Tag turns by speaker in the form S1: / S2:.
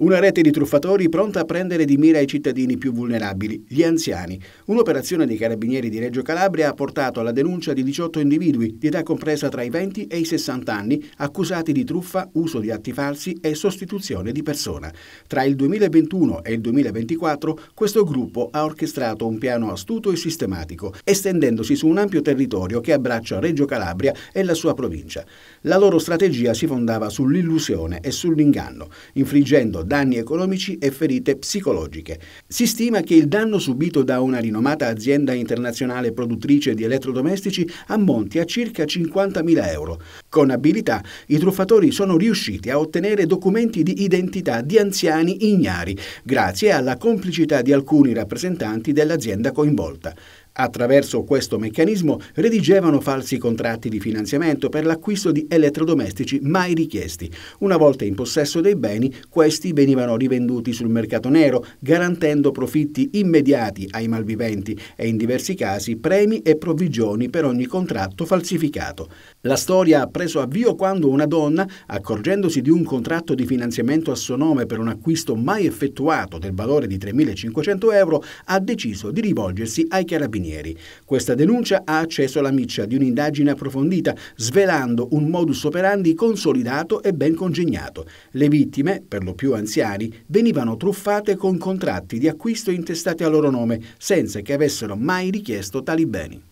S1: Una rete di truffatori pronta a prendere di mira i cittadini più vulnerabili, gli anziani. Un'operazione dei carabinieri di Reggio Calabria ha portato alla denuncia di 18 individui di età compresa tra i 20 e i 60 anni, accusati di truffa, uso di atti falsi e sostituzione di persona. Tra il 2021 e il 2024 questo gruppo ha orchestrato un piano astuto e sistematico, estendendosi su un ampio territorio che abbraccia Reggio Calabria e la sua provincia. La loro strategia si fondava sull'illusione e sull'inganno, infliggendo danni economici e ferite psicologiche. Si stima che il danno subito da una rinomata azienda internazionale produttrice di elettrodomestici ammonti a circa 50.000 euro. Con abilità, i truffatori sono riusciti a ottenere documenti di identità di anziani ignari, grazie alla complicità di alcuni rappresentanti dell'azienda coinvolta. Attraverso questo meccanismo redigevano falsi contratti di finanziamento per l'acquisto di elettrodomestici mai richiesti. Una volta in possesso dei beni, questi venivano rivenduti sul mercato nero, garantendo profitti immediati ai malviventi e in diversi casi premi e provvigioni per ogni contratto falsificato. La storia ha preso avvio quando una donna, accorgendosi di un contratto di finanziamento a suo nome per un acquisto mai effettuato del valore di 3.500 euro, ha deciso di rivolgersi ai carabinieri stranieri. Questa denuncia ha acceso la miccia di un'indagine approfondita, svelando un modus operandi consolidato e ben congegnato. Le vittime, per lo più anziani, venivano truffate con contratti di acquisto intestati a loro nome, senza che avessero mai richiesto tali beni.